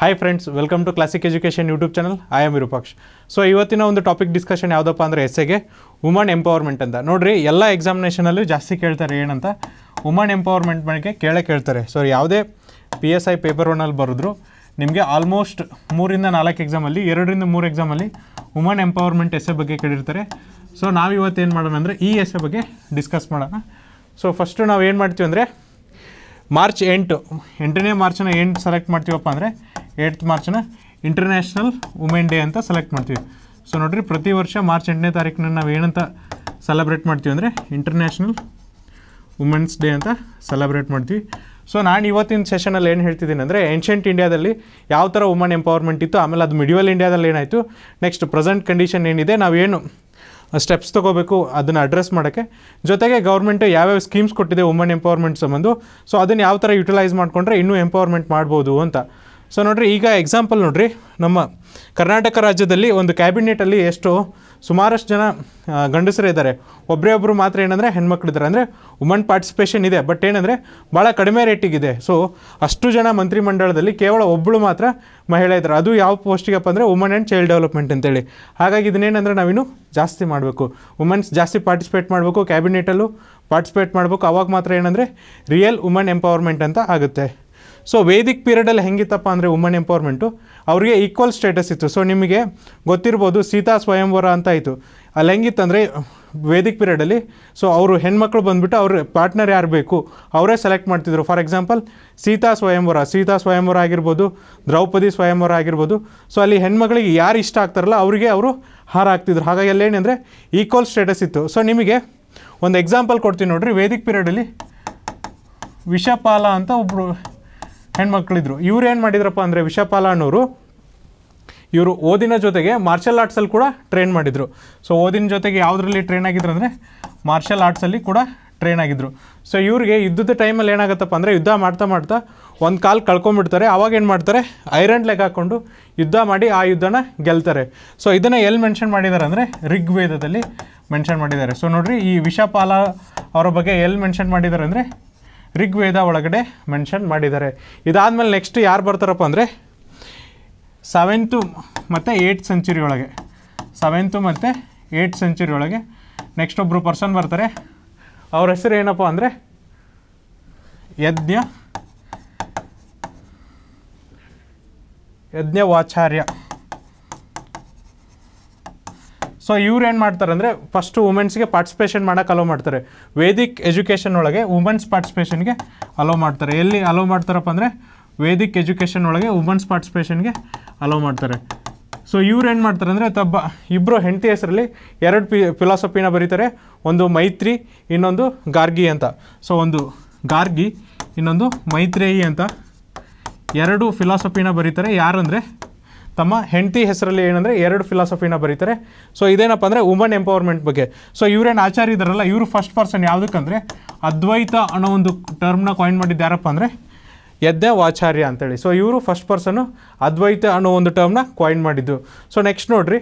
hi friends welcome to classic education YouTube channel I am Virupaksh so ಇವತ್ತಿನ ಒಂದು topic discussion ಯಾವುದಪ್ಪ ಅಂದರೆ ಎಸ್ಸೆಗೆ woman empowerment ಅಂತ ನೋಡಿರಿ ಎಲ್ಲ ಎಕ್ಸಾಮಿನೇಷನಲ್ಲೂ ಜಾಸ್ತಿ ಕೇಳ್ತಾರೆ ಏನಂತ ವುಮನ್ ಎಂಪವರ್ಮೆಂಟ್ ಬಗ್ಗೆ ಕೇಳೇ ಕೇಳ್ತಾರೆ ಸೊ ಯಾವುದೇ ಪಿ ಎಸ್ ಐ ಪೇಪರ್ ಒನ್ನಲ್ಲಿ ಬರೆದ್ರು ನಿಮಗೆ ಆಲ್ಮೋಸ್ಟ್ ಮೂರಿಂದ ನಾಲ್ಕು ಎಕ್ಸಾಮಲ್ಲಿ ಎರಡರಿಂದ ಮೂರು ಎಕ್ಸಾಮಲ್ಲಿ ವುಮನ್ ಎಂಪವರ್ಮೆಂಟ್ ಎಸ್ಸೆ ಬಗ್ಗೆ ಕೇಳಿರ್ತಾರೆ ಸೊ ನಾವು ಏನು ಮಾಡೋಣ ಅಂದರೆ ಈ ಎಸ್ಸೆ ಬಗ್ಗೆ ಡಿಸ್ಕಸ್ ಮಾಡೋಣ ಸೊ ಫಸ್ಟು ನಾವು ಏನು ಮಾಡ್ತೀವಿ ಅಂದರೆ ಮಾರ್ಚ್ ಎಂಟು ಎಂಟನೇ ಮಾರ್ಚನ್ನ ಏನು ಸೆಲೆಕ್ಟ್ ಮಾಡ್ತೀವಪ್ಪ ಅಂದರೆ ಏಯ್ಟ್ ಮಾರ್ಚ್ನ ಇಂಟರ್ನ್ಯಾಷನಲ್ ವುಮೆನ್ ಡೇ ಅಂತ ಸೆಲೆಕ್ಟ್ ಮಾಡ್ತೀವಿ ಸೊ ನೋಡಿರಿ ಪ್ರತಿ ವರ್ಷ ಮಾರ್ಚ್ ಎಂಟನೇ ತಾರೀಕನ್ನ ನಾವು ಏನಂತ ಸೆಲೆಬ್ರೇಟ್ ಮಾಡ್ತೀವಿ ಅಂದರೆ ಇಂಟರ್ನ್ಯಾಷನಲ್ ವುಮೆನ್ಸ್ ಡೇ ಅಂತ ಸೆಲೆಬ್ರೇಟ್ ಮಾಡ್ತೀವಿ ಸೊ ನಾನು ಇವತ್ತಿನ ಸೆಷನಲ್ಲಿ ಏನು ಹೇಳ್ತಿದ್ದೀನಿ ಅಂದರೆ ಏನ್ಷಿಯಂಟ್ ಇಂಡಿಯಾದಲ್ಲಿ ಯಾವ ಥರ ವುಮನ್ ಎಂಪವರ್ಮೆಂಟ್ ಇತ್ತು ಆಮೇಲೆ ಅದು ಮಿಡಿವಲ್ ಇಂಡಿಯಾದಲ್ಲಿ ಏನಾಯಿತು ನೆಕ್ಸ್ಟ್ ಪ್ರೆಸೆಂಟ್ ಕಂಡೀಷನ್ ಏನಿದೆ ನಾವೇನು ಸ್ಟೆಪ್ಸ್ ತೊಗೋಬೇಕು ಅದನ್ನು ಅಡ್ರೆಸ್ ಮಾಡೋಕ್ಕೆ ಜೊತೆಗೆ ಗೌರ್ಮೆಂಟ್ ಯಾವ್ಯಾವ ಸ್ಕೀಮ್ಸ್ ಕೊಟ್ಟಿದೆ ವುಮನ್ ಎಂಪವರ್ಮೆಂಟ್ ಸಂಬಂಧ ಸೊ ಅದನ್ನು ಯಾವ ಥರ ಯುಟಿಲೈಸ್ ಮಾಡಿಕೊಂಡ್ರೆ ಇನ್ನೂ ಎಂಪವರ್ಮೆಂಟ್ ಮಾಡ್ಬೋದು ಅಂತ ಸೊ ನೋಡಿರಿ ಈಗ ಎಕ್ಸಾಂಪಲ್ ನೋಡಿರಿ ನಮ್ಮ ಕರ್ನಾಟಕ ರಾಜ್ಯದಲ್ಲಿ ಒಂದು ಕ್ಯಾಬಿನೆಟಲ್ಲಿ ಎಷ್ಟು ಸುಮಾರಷ್ಟು ಜನ ಗಂಡಸರು ಇದ್ದಾರೆ ಒಬ್ಬರೇ ಒಬ್ಬರು ಮಾತ್ರ ಏನಂದರೆ ಹೆಣ್ಮಕ್ಳಿದ್ದಾರೆ ಅಂದರೆ ವುಮನ್ ಪಾರ್ಟಿಸಿಪೇಷನ್ ಇದೆ ಬಟ್ ಏನಂದರೆ ಭಾಳ ಕಡಿಮೆ ರೇಟಿಗಿದೆ ಸೊ ಅಷ್ಟು ಜನ ಮಂತ್ರಿಮಂಡಲದಲ್ಲಿ ಕೇವಲ ಒಬ್ಬಳು ಮಾತ್ರ ಮಹಿಳೆ ಇದ್ದಾರೆ ಅದು ಯಾವ ಪೋಸ್ಟಿಗಪ್ಪ ಅಂದರೆ ವುಮನ್ ಆ್ಯಂಡ್ ಚೈಲ್ಡ್ ಡೆವಲಪ್ಮೆಂಟ್ ಅಂತೇಳಿ ಹಾಗಾಗಿ ಇದನ್ನೇನಂದರೆ ನಾವಿನ್ನು ಜಾಸ್ತಿ ಮಾಡಬೇಕು ವುಮೆನ್ಸ್ ಜಾಸ್ತಿ ಪಾರ್ಟಿಸಿಪೇಟ್ ಮಾಡಬೇಕು ಕ್ಯಾಬಿನೆಟಲ್ಲೂ ಪಾರ್ಟಿಸಿಪೇಟ್ ಮಾಡಬೇಕು ಅವಾಗ ಮಾತ್ರ ಏನಂದರೆ ರಿಯಲ್ ವುಮನ್ ಎಂಪವರ್ಮೆಂಟ್ ಅಂತ ಆಗುತ್ತೆ ಸೊ ವೇದಿಕ್ ಪೀರಿಯಡಲ್ಲಿ ಹೆಂಗಿತ್ತಪ್ಪ ಅಂದರೆ ವುಮನ್ ಎಂಪವರ್ಮೆಂಟು ಅವರಿಗೆ ಈಕ್ವಲ್ ಸ್ಟೇಟಸ್ ಇತ್ತು ಸೊ ನಿಮಗೆ ಗೊತ್ತಿರ್ಬೋದು ಸೀತಾ ಸ್ವಯಂವರ ಅಂತ ಇತ್ತು ಅಲ್ಲಿ ಹೆಂಗಿತ್ತಂದರೆ ವೇದಿಕ್ ಪೀರಿಯಡಲ್ಲಿ ಸೊ ಅವರು ಹೆಣ್ಮಕ್ಳು ಬಂದುಬಿಟ್ಟು ಅವ್ರ ಪಾರ್ಟ್ನರ್ ಯಾರು ಬೇಕು ಅವರೇ ಸೆಲೆಕ್ಟ್ ಮಾಡ್ತಿದ್ರು ಫಾರ್ ಎಕ್ಸಾಂಪಲ್ ಸೀತಾ ಸ್ವಯಂವರ ಸೀತಾ ಸ್ವಯಂವರ ಆಗಿರ್ಬೋದು ದ್ರೌಪದಿ ಸ್ವಯಂವರ ಆಗಿರ್ಬೋದು ಸೊ ಅಲ್ಲಿ ಹೆಣ್ಮಕ್ಳಿಗೆ ಯಾರು ಇಷ್ಟ ಆಗ್ತಾರಲ್ಲ ಅವರಿಗೆ ಅವರು ಹಾರ ಹಾಕ್ತಿದ್ರು ಹಾಗಾಗಿ ಏನಂದರೆ ಈಕ್ವಲ್ ಸ್ಟೇಟಸ್ ಇತ್ತು ಸೊ ನಿಮಗೆ ಒಂದು ಎಕ್ಸಾಂಪಲ್ ಕೊಡ್ತೀನಿ ನೋಡಿರಿ ವೇದಿಕ್ ಪೀರಿಯಡಲ್ಲಿ ವಿಷಪಾಲ ಅಂತ ಒಬ್ಬರು ಹೆಣ್ಮಕ್ಳಿದ್ರು ಇವ್ರು ಏನು ಮಾಡಿದ್ರಪ್ಪ ಅಂದರೆ ವಿಷಪಾಲ ಅನ್ನೋರು ಇವರು ಓದಿನ ಜೊತೆಗೆ ಮಾರ್ಷಲ್ ಆರ್ಟ್ಸಲ್ಲಿ ಕೂಡ ಟ್ರೈನ್ ಮಾಡಿದರು ಸೊ ಓದಿನ ಜೊತೆಗೆ ಯಾವುದರಲ್ಲಿ ಟ್ರೈನ್ ಆಗಿದ್ರು ಅಂದರೆ ಮಾರ್ಷಲ್ ಆರ್ಟ್ಸಲ್ಲಿ ಕೂಡ ಟ್ರೈನ್ ಆಗಿದ್ದರು ಸೊ ಇವ್ರಿಗೆ ಯುದ್ಧದ ಟೈಮಲ್ಲಿ ಏನಾಗತ್ತಪ್ಪ ಅಂದರೆ ಯುದ್ಧ ಮಾಡ್ತಾ ಮಾಡ್ತಾ ಒಂದು ಕಾಲು ಕಳ್ಕೊಂಡ್ಬಿಡ್ತಾರೆ ಆವಾಗ ಏನು ಮಾಡ್ತಾರೆ ಐರನ್ ಲೆಗ್ ಹಾಕ್ಕೊಂಡು ಯುದ್ಧ ಮಾಡಿ ಆ ಯುದ್ಧನ ಗೆಲ್ತಾರೆ ಸೊ ಇದನ್ನು ಎಲ್ಲಿ ಮೆನ್ಷನ್ ಮಾಡಿದ್ದಾರೆ ಅಂದರೆ ಋಗ್ವೇದದಲ್ಲಿ ಮೆನ್ಷನ್ ಮಾಡಿದ್ದಾರೆ ಸೊ ನೋಡಿರಿ ಈ ವಿಷಪಾಲ ಅವರ ಬಗ್ಗೆ ಎಲ್ಲಿ ಮೆನ್ಷನ್ ಮಾಡಿದ್ದಾರೆ ಅಂದರೆ ಋಗ್ವೇದ ಒಳಗಡೆ ಮೆನ್ಷನ್ ಮಾಡಿದ್ದಾರೆ ಇದಾದಮೇಲೆ ನೆಕ್ಸ್ಟ್ ಯಾರು ಬರ್ತಾರಪ್ಪ ಅಂದರೆ ಸೆವೆಂತು ಮತ್ತು ಏಯ್ಟ್ ಸೆಂಚುರಿ ಒಳಗೆ ಸೆವೆಂತು ಮತ್ತು ಏಯ್ಟ್ ಸೆಂಚುರಿ ಒಳಗೆ ನೆಕ್ಸ್ಟ್ ಒಬ್ಬರು ಪರ್ಸನ್ ಬರ್ತಾರೆ ಅವ್ರ ಹೆಸರು ಏನಪ್ಪ ಅಂದರೆ ಯಜ್ಞ ಯಜ್ಞವಾಚಾರ್ಯ ಸೊ ಇವ್ರು ಏನು ಮಾಡ್ತಾರೆ ಅಂದರೆ ಫಸ್ಟು ವುಮೆನ್ಸ್ಗೆ ಪಾರ್ಟಿಸಿಪೇಷನ್ ಮಾಡೋಕ್ಕೆ ಅಲೋ ಮಾಡ್ತಾರೆ ವೇದಿಕ್ ಎಜುಕೇಷನ್ ಒಳಗೆ ವುಮೆನ್ಸ್ ಪಾರ್ಟಿಸಿಪೇಷನ್ಗೆ ಅಲೋ ಮಾಡ್ತಾರೆ ಎಲ್ಲಿ ಅಲೋ ಮಾಡ್ತಾರಪ್ಪ ಅಂದರೆ ವೇದಿಕ್ ಎಜುಕೇಷನ್ ಒಳಗೆ ವುಮೆನ್ಸ್ ಪಾರ್ಟಿಸಿಪೇಷನ್ಗೆ ಅಲೋ ಮಾಡ್ತಾರೆ ಸೊ ಇವ್ರು ಏನು ಮಾಡ್ತಾರೆ ಅಂದರೆ ತಬ್ಬ ಇಬ್ಬರು ಹೆಂಡತಿ ಹೆಸರಲ್ಲಿ ಎರಡು ಪಿ ಫಿಲಾಸಫಿನ ಬರೀತಾರೆ ಒಂದು ಮೈತ್ರಿ ಇನ್ನೊಂದು ಗಾರ್ಗಿ ಅಂತ ಸೊ ಒಂದು ಗಾರ್ಗಿ ಇನ್ನೊಂದು ಮೈತ್ರೇಯಿ ಅಂತ ಎರಡು ಫಿಲಾಸಫಿನ ಬರೀತಾರೆ ಯಾರಂದರೆ ತಮ್ಮ ಹೆಂಡತಿ ಹೆಸರಲ್ಲಿ ಏನಂದರೆ ಎರಡು ಫಿಲಾಸಫಿನ ಬರೀತಾರೆ ಸೊ ಇದೇನಪ್ಪ ಅಂದರೆ ವುಮನ್ ಎಂಪವರ್ಮೆಂಟ್ ಬಗ್ಗೆ ಸೊ ಇವರೇನು ಆಚಾರ್ಯ ಇದಾರಲ್ಲ ಇವರು ಫಸ್ಟ್ ಪರ್ಸನ್ ಯಾವುದಕ್ಕಂದರೆ ಅದ್ವೈತ ಅನ್ನೋ ಒಂದು ಟರ್ಮ್ನ ಕಾಯಿನ್ ಮಾಡಿದ್ದು ಯಾರಪ್ಪ ಅಂದರೆ ವಾಚಾರ್ಯ ಅಂತೇಳಿ ಸೊ ಇವರು ಫಸ್ಟ್ ಪರ್ಸನು ಅದ್ವೈತ ಅನ್ನೋ ಒಂದು ಟರ್ಮ್ನ ಕಾಯಿನ್ ಮಾಡಿದ್ದು ಸೊ ನೆಕ್ಸ್ಟ್ ನೋಡಿರಿ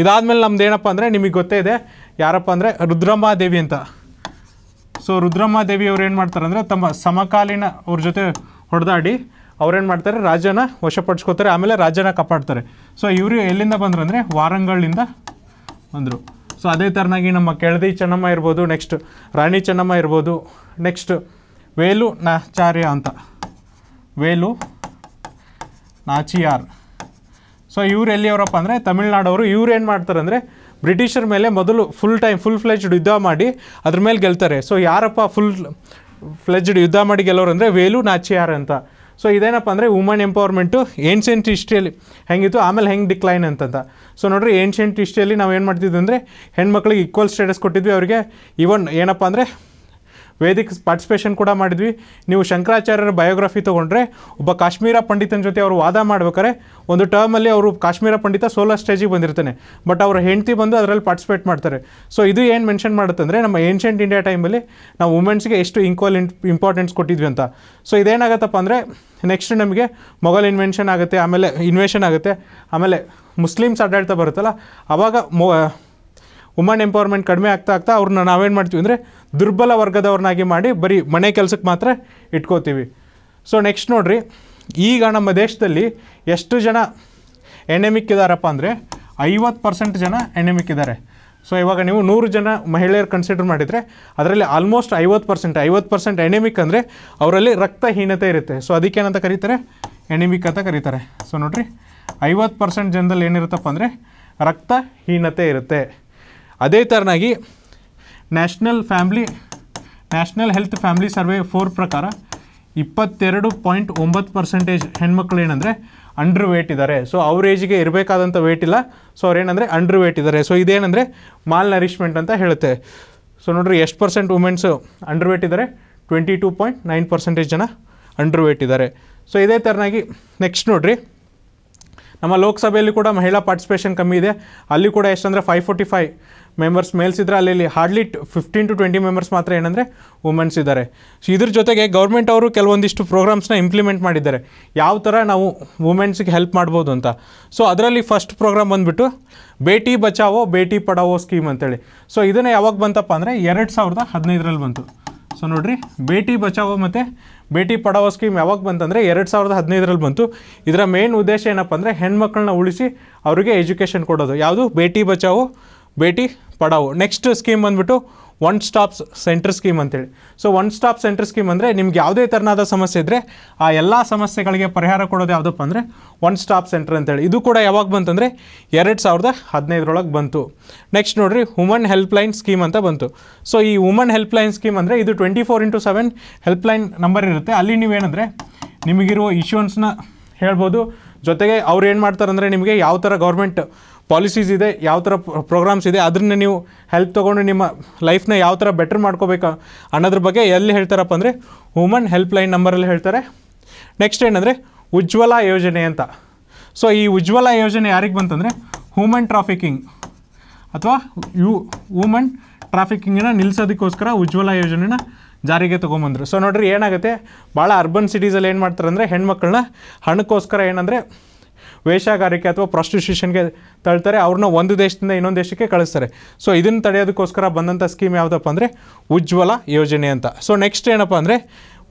ಇದಾದಮೇಲೆ ನಮ್ದು ಏನಪ್ಪ ಅಂದರೆ ನಿಮಗೆ ಗೊತ್ತೇ ಇದೆ ಯಾರಪ್ಪ ಅಂದರೆ ರುದ್ರಮಾದೇವಿ ಅಂತ ಸೊ ರುದ್ರಮಾದೇವಿ ಅವ್ರು ಏನು ಮಾಡ್ತಾರೆ ಅಂದರೆ ತಮ್ಮ ಸಮಕಾಲೀನ ಅವ್ರ ಜೊತೆ ಹೊಡೆದಾಡಿ ಅವ್ರೇನು ಮಾಡ್ತಾರೆ ರಾಜನ ವಶಪಡಿಸ್ಕೋತಾರೆ ಆಮೇಲೆ ರಾಜನ ಕಾಪಾಡ್ತಾರೆ ಸೊ ಇವರು ಎಲ್ಲಿಂದ ಬಂದರು ಅಂದರೆ ವಾರಂಗಳಿಂದ ಬಂದರು ಸೊ ಅದೇ ಥರನಾಗಿ ನಮ್ಮ ಕೆಳದಿ ಚೆನ್ನಮ್ಮ ಇರ್ಬೋದು ನೆಕ್ಸ್ಟ್ ರಾಣಿ ಚೆನ್ನಮ್ಮ ಇರ್ಬೋದು ನೆಕ್ಸ್ಟ್ ವೇಲು ನಾಚಾರ್ಯ ಅಂತ ವೇಲು ನಾಚಿಯಾರ್ ಸೊ ಇವ್ರು ಎಲ್ಲಿಯವರಪ್ಪ ಅಂದರೆ ತಮಿಳ್ನಾಡವರು ಇವ್ರು ಏನು ಮಾಡ್ತಾರೆ ಅಂದರೆ ಬ್ರಿಟಿಷರ ಮೇಲೆ ಮೊದಲು ಫುಲ್ ಟೈಮ್ ಫುಲ್ ಫ್ಲೆಜ್ಡ್ ಯುದ್ಧ ಮಾಡಿ ಅದ್ರ ಮೇಲೆ ಗೆಲ್ತಾರೆ ಸೊ ಯಾರಪ್ಪ ಫುಲ್ ಫ್ಲೆಜ್ಡ್ ಯುದ್ಧ ಮಾಡಿ ಗೆಲ್ಲೋರು ಅಂದರೆ ವೇಲು ನಾಚಿಯಾರ್ ಅಂತ ಸೊ ಇದೇನಪ್ಪ ಅಂದರೆ ವುಮನ್ ಎಂಪವರ್ಮೆಂಟು ಏನ್ಷಿಯಂಟ್ ಹಿಸ್ಟ್ರಿಯಲ್ಲಿ ಹೆಂಗಿತ್ತು ಆಮೇಲೆ ಹೆಂಗೆ ಡಿಕ್ಲೈನ್ ಅಂತಂತ ಸೊ ನೋಡಿರಿ ಏನ್ಷಿಯಂಟ್ ಹಿಸ್ಟ್ರಿಯಲ್ಲಿ ನಾವು ಏನು ಮಾಡ್ತಿದ್ವಿ ಅಂದರೆ ಹೆಣ್ಮಕ್ಳಿಗೆ ಈಕ್ವಲ್ ಸ್ಟೇಟಸ್ ಕೊಟ್ಟಿದ್ವಿ ಅವರಿಗೆ ಈವನ್ ಏನಪ್ಪ ಅಂದರೆ ವೇದಿಕ್ ಪಾರ್ಟಿಸಿಪೇಷನ್ ಕೂಡ ಮಾಡಿದ್ವಿ ನೀವು ಶಂಕರಾಚಾರ್ಯರ ಬಯೋಗ್ರಫಿ ತೊಗೊಂಡ್ರೆ ಒಬ್ಬ ಕಾಶ್ಮೀರ ಪಂಡಿತನ ಜೊತೆ ಅವರು ವಾದ ಮಾಡ್ಬೇಕಾರೆ ಒಂದು ಟರ್ಮಲ್ಲಿ ಅವರು ಕಾಶ್ಮೀರ ಪಂಡಿತ ಸೋಲಾರ್ ಸ್ಟೇಜಿಗೆ ಬಂದಿರ್ತಾನೆ ಬಟ್ ಅವರ ಹೆಂಡತಿ ಬಂದು ಅದರಲ್ಲಿ ಪಾರ್ಟಿಸಿಪೇಟ್ ಮಾಡ್ತಾರೆ ಸೊ ಇದು ಏನು ಮೆನ್ಷನ್ ಮಾಡುತ್ತೆ ಅಂದರೆ ನಮ್ಮ ಏನ್ಷಿಯಂಟ್ ಇಂಡಿಯಾ ಟೈಮಲ್ಲಿ ನಾವು ವುಮೆನ್ಸ್ಗೆ ಎಷ್ಟು ಇಂಕ್ವಲ್ ಇಂಪಾರ್ಟೆನ್ಸ್ ಕೊಟ್ಟಿದ್ವಿ ಅಂತ ಸೊ ಇದೇನಾಗತ್ತಪ್ಪ ಅಂದರೆ ನೆಕ್ಸ್ಟ್ ನಮಗೆ ಮೊಘಲ್ ಇನ್ವೆನ್ಷನ್ ಆಗುತ್ತೆ ಆಮೇಲೆ ಇನ್ವೆಷನ್ ಆಗುತ್ತೆ ಆಮೇಲೆ ಮುಸ್ಲಿಮ್ಸ್ ಆಡಳಿತ ಬರುತ್ತಲ್ಲ ಅವಾಗ ಮೊ ವುಮನ್ ಎಂಪವರ್ಮೆಂಟ್ ಕಡಿಮೆ ಆಗ್ತಾ ಆಗ್ತಾ ಅವ್ರನ್ನ ನಾವೇನು ಮಾಡ್ತೀವಿ ಅಂದರೆ ದುರ್ಬಲ ವರ್ಗದವ್ರನ್ನಾಗಿ ಮಾಡಿ ಬರೀ ಮನೆ ಕೆಲಸಕ್ಕೆ ಮಾತ್ರ ಇಟ್ಕೋತೀವಿ ಸೊ ನೆಕ್ಸ್ಟ್ ನೋಡಿರಿ ಈಗ ನಮ್ಮ ದೇಶದಲ್ಲಿ ಎಷ್ಟು ಜನ ಎಣೆಮಿಕ್ ಇದ್ದಾರಪ್ಪ ಅಂದರೆ ಐವತ್ತು ಪರ್ಸೆಂಟ್ ಜನ ಎಣೆಮಿಕ್ ಇದ್ದಾರೆ ಸೊ ಇವಾಗ ನೀವು ನೂರು ಜನ ಮಹಿಳೆಯರು ಕನ್ಸಿಡರ್ ಮಾಡಿದರೆ ಅದರಲ್ಲಿ ಆಲ್ಮೋಸ್ಟ್ ಐವತ್ತು ಪರ್ಸೆಂಟ್ ಐವತ್ತು ಪರ್ಸೆಂಟ್ ಎಣೆಮಿಕ್ ಅಂದರೆ ಅವರಲ್ಲಿ ರಕ್ತಹೀನತೆ ಇರುತ್ತೆ ಸೊ ಅದಕ್ಕೇನಂತ ಕರೀತಾರೆ ಎಣೆಮಿಕ್ ಅಂತ ಕರೀತಾರೆ ಸೊ ನೋಡಿರಿ ಐವತ್ತು ಪರ್ಸೆಂಟ್ ಜನದಲ್ಲಿ ಏನಿರುತ್ತಪ್ಪ ಅಂದರೆ ರಕ್ತಹೀನತೆ ಇರುತ್ತೆ ಅದೇ ಥರನಾಗಿ national family national health family survey four ಪ್ರಕಾರ ಇಪ್ಪತ್ತೆರಡು ಪಾಯಿಂಟ್ ಒಂಬತ್ತು ಪರ್ಸೆಂಟೇಜ್ ಹೆಣ್ಮಕ್ಳು ಏನಂದರೆ ಅಂಡರ್ ವೇಟ್ ಇದ್ದಾರೆ ಸೊ ಅವ್ರ ಏಜ್ಗೆ ಇರಬೇಕಾದಂಥ ವೇಟ್ ಇಲ್ಲ ಸೊ ಅವ್ರೇನಂದರೆ ಅಂಡರ್ ವೇಟ್ ಇದ್ದಾರೆ ಸೊ ಇದೇನಂದರೆ ಮಾಲ್ ನರಿಶ್ಮೆಂಟ್ ಅಂತ ಹೇಳುತ್ತೆ ಸೊ ನೋಡ್ರಿ ಎಷ್ಟು ಪರ್ಸೆಂಟ್ ವುಮೆನ್ಸು ಅಂಡರ್ ವೇಟ್ ಇದ್ದಾರೆ twenty two point nine percentage ಜನ ಅಂಡರ್ ವೇಟ್ ಇದ್ದಾರೆ ಸೊ ಇದೇ ಥರನಾಗಿ ನೆಕ್ಸ್ಟ್ ನೋಡಿರಿ ನಮ್ಮ ಲೋಕಸಭೆಯಲ್ಲಿ ಕೂಡ ಮಹಿಳಾ ಪಾರ್ಟಿಸಿಪೇಷನ್ ಕಮ್ಮಿ ಇದೆ ಅಲ್ಲಿ ಕೂಡ ಎಷ್ಟಂದರೆ five forty five members males ಇದ್ದರೆ ಅಲ್ಲಿ hardly fifteen to twenty members ಮಾತ್ರ ಏನಂದರೆ ವುಮೆನ್ಸ್ ಇದ್ದಾರೆ ಸೊ ಇದ್ರ ಜೊತೆಗೆ ಗೌರ್ಮೆಂಟ್ ಅವರು ಕೆಲವೊಂದಿಷ್ಟು ಪ್ರೋಗ್ರಾಮ್ಸ್ನ ಇಂಪ್ಲಿಮೆಂಟ್ ಮಾಡಿದ್ದಾರೆ ಯಾವ ಥರ ನಾವು ವುಮೆನ್ಸ್ಗೆ ಹೆಲ್ಪ್ ಮಾಡ್ಬೋದು ಅಂತ ಸೊ ಅದರಲ್ಲಿ ಫಸ್ಟ್ ಪ್ರೋಗ್ರಾಮ್ ಬಂದುಬಿಟ್ಟು ಬೇಟಿ ಬಚಾವೋ ಬೇಟಿ ಪಡಾವೋ ಸ್ಕೀಮ್ ಅಂತೇಳಿ ಸೊ ಇದನ್ನು ಯಾವಾಗ ಬಂತಪ್ಪ ಅಂದರೆ ಎರಡು ಸಾವಿರದ ಹದಿನೈದರಲ್ಲಿ ಬಂತು ಸೊ ನೋಡಿರಿ ಬೇಟಿ ಬಚಾವೋ ಮತ್ತು ಬೇಟಿ ಪಡಾವೋ ಸ್ಕೀಮ್ ಯಾವಾಗ ಬಂತಂದರೆ ಎರಡು ಸಾವಿರದ ಹದಿನೈದರಲ್ಲಿ ಬಂತು ಇದರ ಮೇನ್ ಉದ್ದೇಶ ಏನಪ್ಪ ಅಂದರೆ ಹೆಣ್ಮಕ್ಳನ್ನ ಉಳಿಸಿ ಅವರಿಗೆ ಎಜುಕೇಷನ್ ಕೊಡೋದು ಯಾವುದು ಬೇಟಿ ಬಚಾವೋ ಬೇಟಿ ಪಡಾವು ನೆಕ್ಸ್ಟ್ ಸ್ಕೀಮ್ ಬಂದುಬಿಟ್ಟು ಒನ್ ಸ್ಟಾಪ್ ಸೆಂಟರ್ ಸ್ಕೀಮ್ ಅಂತೇಳಿ so one stop centre scheme ಅಂದರೆ ನಿಮ್ಗೆ ಯಾವುದೇ ಥರನಾದ ಸಮಸ್ಯೆ ಇದ್ದರೆ ಆ ಎಲ್ಲ ಸಮಸ್ಯೆಗಳಿಗೆ ಪರಿಹಾರ ಕೊಡೋದು ಯಾವುದಪ್ಪ ಅಂದರೆ ಒನ್ ಸ್ಟಾಪ್ ಸೆಂಟರ್ ಅಂತೇಳಿ ಇದು ಕೂಡ ಯಾವಾಗ ಬಂತಂದರೆ ಎರಡು ಸಾವಿರದ ಹದಿನೈದರೊಳಗೆ ಬಂತು ನೆಕ್ಸ್ಟ್ ನೋಡಿರಿ ವುಮನ್ ಹೆಲ್ಪ್ಲೈನ್ ಸ್ಕೀಮ್ ಅಂತ ಬಂತು ಸೊ ಈ ವುಮನ್ ಹೆಲ್ಪ್ಲೈನ್ ಸ್ಕೀಮ್ ಅಂದರೆ ಇದು twenty four into seven helpline number ಇರುತ್ತೆ ಅಲ್ಲಿ ನೀವೇನಂದರೆ ನಿಮಗಿರುವ ಇಶ್ಯೂನ್ಸ್ನ ಹೇಳ್ಬೋದು ಜೊತೆಗೆ ಅವ್ರು ಏನು ಮಾಡ್ತಾರೆ ಅಂದರೆ ನಿಮಗೆ ಯಾವ ಥರ ಗೌರ್ಮೆಂಟ್ ಪಾಲಿಸೀಸ್ ಇದೆ ಯಾವ ಥರ ಪ್ರೋಗ್ರಾಮ್ಸ್ ಇದೆ ಅದನ್ನ ನೀವು ಹೆಲ್ಪ್ ತೊಗೊಂಡು ನಿಮ್ಮ ಲೈಫ್ನ ಯಾವ ಥರ ಬೆಟರ್ ಮಾಡ್ಕೋಬೇಕು ಅನ್ನೋದ್ರ ಬಗ್ಗೆ ಎಲ್ಲಿ ಹೇಳ್ತಾರಪ್ಪ ಅಂದರೆ ವುಮನ್ ಹೆಲ್ಪ್ಲೈನ್ ನಂಬರಲ್ಲಿ ಹೇಳ್ತಾರೆ ನೆಕ್ಸ್ಟ್ ಏನಂದರೆ ಉಜ್ವಲ ಯೋಜನೆ ಅಂತ ಸೊ ಈ ಉಜ್ವಲ ಯೋಜನೆ ಯಾರಿಗೆ ಬಂತಂದರೆ ಹ್ಯೂಮನ್ ಟ್ರಾಫಿಕಿಂಗ್ ಅಥವಾ ಯು ವುಮನ್ ಟ್ರಾಫಿಕಿಂಗನ್ನ ನಿಲ್ಲಿಸೋದಕ್ಕೋಸ್ಕರ ಉಜ್ವಲ ಯೋಜನೆನ ಜಾರಿಗೆ ತೊಗೊಂಬಂದರು ಸೊ ನೋಡ್ರಿ ಏನಾಗುತ್ತೆ ಭಾಳ ಅರ್ಬನ್ ಸಿಟೀಸಲ್ಲಿ ಏನು ಮಾಡ್ತಾರೆ ಅಂದರೆ ಹೆಣ್ಮಕ್ಳನ್ನ ಹಣಕ್ಕೋಸ್ಕರ ಏನಂದರೆ ವೇಷಗಾರಿಕೆ ಅಥವಾ ಪ್ರಾಸ್ಟಿಟ್ಯೂಷನ್ಗೆ ತಳ್ತಾರೆ ಅವ್ರನ್ನ ಒಂದು ದೇಶದಿಂದ ಇನ್ನೊಂದು ದೇಶಕ್ಕೆ ಕಳಿಸ್ತಾರೆ ಸೊ ಇದನ್ನು ತಡೆಯೋದಕ್ಕೋಸ್ಕರ ಬಂದಂಥ ಸ್ಕೀಮ್ ಯಾವುದಪ್ಪ ಅಂದರೆ ಉಜ್ವಲ ಯೋಜನೆ ಅಂತ ಸೊ ನೆಕ್ಸ್ಟ್ ಏನಪ್ಪ ಅಂದರೆ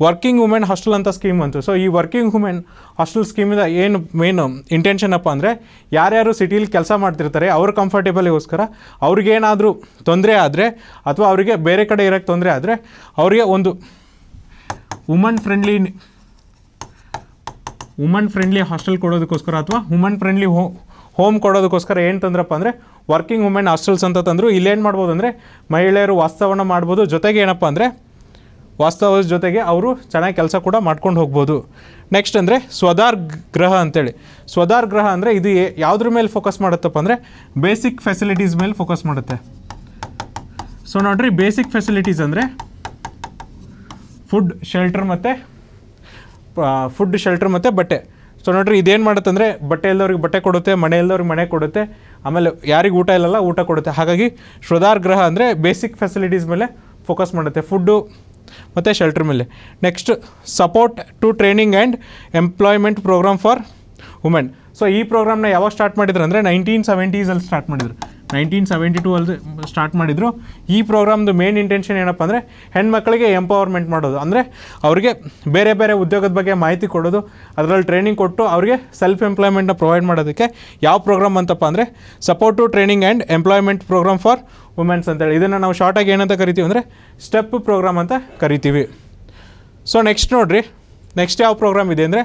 ವರ್ಕಿಂಗ್ ವುಮೆನ್ ಹಾಸ್ಟೆಲ್ ಅಂತ ಸ್ಕೀಮ್ ಅಂತು ಸೊ ಈ ವರ್ಕಿಂಗ್ ವುಮೆನ್ ಹಾಸ್ಟೆಲ್ ಸ್ಕೀಮಿಂದ ಏನು ಮೇನ್ ಅಪ್ಪ ಅಂದರೆ ಯಾರ್ಯಾರು ಸಿಟೀಲಿ ಕೆಲಸ ಮಾಡ್ತಿರ್ತಾರೆ ಅವ್ರ ಕಂಫರ್ಟೇಬಲ್ಗೋಸ್ಕರ ಅವ್ರಿಗೇನಾದರೂ ತೊಂದರೆ ಆದರೆ ಅಥವಾ ಅವರಿಗೆ ಬೇರೆ ಕಡೆ ಇರೋಕ್ಕೆ ತೊಂದರೆ ಆದರೆ ಅವರಿಗೆ ಒಂದು woman friendly woman friendly hostel ಕೊಡೋದಕ್ಕೋಸ್ಕರ ಅಥವಾ ವುಮನ್ ಫ್ರೆಂಡ್ಲಿ ಹೋ ಹೋಮ್ ಕೊಡೋದಕ್ಕೋಸ್ಕರ ಏನು ತಂದ್ರಪ್ಪ ಅಂದರೆ ವರ್ಕಿಂಗ್ ವುಮೆನ್ ಹಾಸ್ಟೆಲ್ಸ್ ಅಂತ ತಂದರು ಇಲ್ಲೇನು ಮಾಡ್ಬೋದು ಅಂದರೆ ಮಹಿಳೆಯರು ವಾಸ್ತವನ ಮಾಡ್ಬೋದು ಜೊತೆಗೆ ಏನಪ್ಪ ಅಂದರೆ ವಾಸ್ತವದ ಜೊತೆಗೆ ಅವರು ಚೆನ್ನಾಗಿ ಕೆಲಸ ಕೂಡ ಮಾಡ್ಕೊಂಡು ಹೋಗ್ಬೋದು ನೆಕ್ಸ್ಟ್ ಅಂದರೆ ಸ್ವದಾರ್ ಗ್ರಹ ಅಂತೇಳಿ ಸ್ವದಾರ್ ಗ್ರಹ ಅಂದರೆ ಇದು ಯಾವುದ್ರ ಮೇಲೆ ಫೋಕಸ್ ಮಾಡುತ್ತಪ್ಪ ಅಂದರೆ ಬೇಸಿಕ್ ಫೆಸಿಲಿಟೀಸ್ ಮೇಲೆ ಫೋಕಸ್ ಮಾಡುತ್ತೆ ಸೊ ನೋಡ್ರಿ ಬೇಸಿಕ್ ಫೆಸಿಲಿಟೀಸ್ ಅಂದರೆ ಫುಡ್ ಶೆಲ್ಟರ್ ಮತ್ತು ಫುಡ್ ಶೆಲ್ಟರ್ ಮತ್ತು ಬಟ್ಟೆ ಸೊ ನೋಡ್ರಿ ಇದೇನು ಮಾಡುತ್ತೆ ಅಂದರೆ ಬಟ್ಟೆ ಇಲ್ಲದವ್ರಿಗೆ ಬಟ್ಟೆ ಕೊಡುತ್ತೆ ಮನೆ ಎಲ್ಲರಿಗೆ ಮನೆ ಕೊಡುತ್ತೆ ಆಮೇಲೆ ಯಾರಿಗೂ ಊಟ ಇಲ್ಲಲ್ಲ ಊಟ ಕೊಡುತ್ತೆ ಹಾಗಾಗಿ ಗ್ರಹ ಅಂದರೆ ಬೇಸಿಕ್ ಫೆಸಿಲಿಟೀಸ್ ಮೇಲೆ ಫೋಕಸ್ ಮಾಡುತ್ತೆ ಫುಡ್ಡು ಮತ್ತು ಶೆಲ್ಟರ್ ಮೇಲೆ next support to training and employment programme for women so ಈ ಪ್ರೋಗ್ರಾಮ್ನ ಯಾವಾಗ ಸ್ಟಾರ್ಟ್ ಮಾಡಿದ್ರು ಅಂದರೆ ನೈನ್ಟೀನ್ ಸೆವೆಂಟೀಸಲ್ಲಿ ಸ್ಟಾರ್ಟ್ ಮಾಡಿದರು ನೈನ್ಟೀನ್ ಸೆವೆಂಟಿ ಟೂ ಅಲ್ಲಿ ಸ್ಟಾರ್ಟ್ ಮಾಡಿದ್ರು ಈ ಪ್ರೋಗ್ರಾಮ್ದು ಮೇನ್ ಇಂಟೆನ್ಷನ್ ಏನಪ್ಪ ಅಂದರೆ ಹೆಣ್ಮಕ್ಳಿಗೆ ಎಂಪವರ್ಮೆಂಟ್ ಮಾಡೋದು ಅಂದರೆ ಅವರಿಗೆ ಬೇರೆ ಬೇರೆ ಉದ್ಯೋಗದ ಬಗ್ಗೆ ಮಾಹಿತಿ ಕೊಡೋದು ಅದರಲ್ಲಿ ಟ್ರೈನಿಂಗ್ ಕೊಟ್ಟು ಅವರಿಗೆ ಸೆಲ್ಫ್ ಎಂಪ್ಲಾಯ್ಮೆಂಟ್ನ ಪ್ರೊವೈಡ್ ಮಾಡೋದಕ್ಕೆ ಯಾವ ಪ್ರೋಗ್ರಾಮ್ ಅಂತಪ್ಪ ಅಂದರೆ support to training and employment programme for women's ಅಂತೇಳಿ ಇದನ್ನು ನಾವು ಶಾರ್ಟಾಗಿ ಏನಂತ ಕರಿತೀವಿ ಅಂದರೆ ಸ್ಟೆಪ್ ಪ್ರೋಗ್ರಾಮ್ ಅಂತ ಕರಿತೀವಿ ಸೊ ನೆಕ್ಸ್ಟ್ ನೋಡಿರಿ ನೆಕ್ಸ್ಟ್ ಯಾವ ಪ್ರೋಗ್ರಾಮ್ ಇದೆ ಅಂದರೆ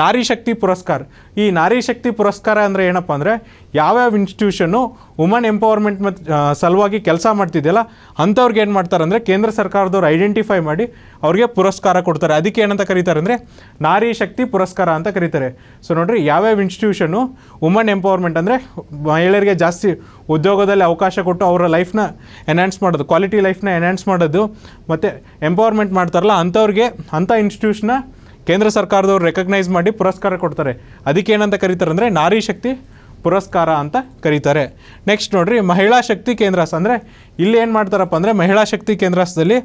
ನಾರಿ ಶಕ್ತಿ ಪುರಸ್ಕಾರ ಈ ನಾರಿ ಶಕ್ತಿ ಪುರಸ್ಕಾರ ಅಂದರೆ ಏನಪ್ಪ ಅಂದರೆ ಯಾವ್ಯಾವ ಇನ್ಸ್ಟಿಟ್ಯೂಷನ್ನು ವುಮನ್ ಎಂಪವರ್ಮೆಂಟ್ ಮತ್ತು ಸಲುವಾಗಿ ಕೆಲಸ ಮಾಡ್ತಿದೆಯಲ್ಲ ಅಂಥವ್ರಿಗೆ ಏನು ಮಾಡ್ತಾರೆ ಅಂದರೆ ಕೇಂದ್ರ ಸರ್ಕಾರದವ್ರು ಐಡೆಂಟಿಫೈ ಮಾಡಿ ಅವ್ರಿಗೆ ಪುರಸ್ಕಾರ ಕೊಡ್ತಾರೆ ಅದಕ್ಕೆ ಏನಂತ ಕರೀತಾರೆ ಅಂದರೆ ನಾರಿ ಶಕ್ತಿ ಪುರಸ್ಕಾರ ಅಂತ ಕರೀತಾರೆ ಸೊ ನೋಡಿರಿ ಯಾವ್ಯಾವ ಇನ್ಸ್ಟಿಟ್ಯೂಷನು ವುಮನ್ ಎಂಪವರ್ಮೆಂಟ್ ಅಂದರೆ ಮಹಿಳೆಯರಿಗೆ ಜಾಸ್ತಿ ಉದ್ಯೋಗದಲ್ಲಿ ಅವಕಾಶ ಕೊಟ್ಟು ಅವರ ಲೈಫ್ನ ಎನ್ಹ್ಯಾನ್ಸ್ ಮಾಡೋದು ಕ್ವಾಲಿಟಿ ಲೈಫ್ನ ಎನ್ಹ್ಯಾನ್ಸ್ ಮಾಡೋದು ಮತ್ತು ಎಂಪವರ್ಮೆಂಟ್ ಮಾಡ್ತಾರಲ್ಲ ಅಂಥವ್ರಿಗೆ ಅಂಥ ಇನ್ಸ್ಟಿಟ್ಯೂಷನ್ನ ಕೇಂದ್ರ ಸರ್ಕಾರದವ್ರು ರೆಕಗ್ನೈಸ್ ಮಾಡಿ ಪುರಸ್ಕಾರ ಕೊಡ್ತಾರೆ ಅದಕ್ಕೆ ಏನಂತ ಕರೀತಾರೆ ಅಂದರೆ ನಾರಿ ಶಕ್ತಿ ಪುರಸ್ಕಾರ ಅಂತ ಕರೀತಾರೆ ನೆಕ್ಸ್ಟ್ ನೋಡಿರಿ ಮಹಿಳಾ ಶಕ್ತಿ ಕೇಂದ್ರಸ್ ಅಂದರೆ ಇಲ್ಲಿ ಏನು ಮಾಡ್ತಾರಪ್ಪ ಅಂದರೆ ಮಹಿಳಾ ಶಕ್ತಿ ಕೇಂದ್ರಸ್ದಲ್ಲಿ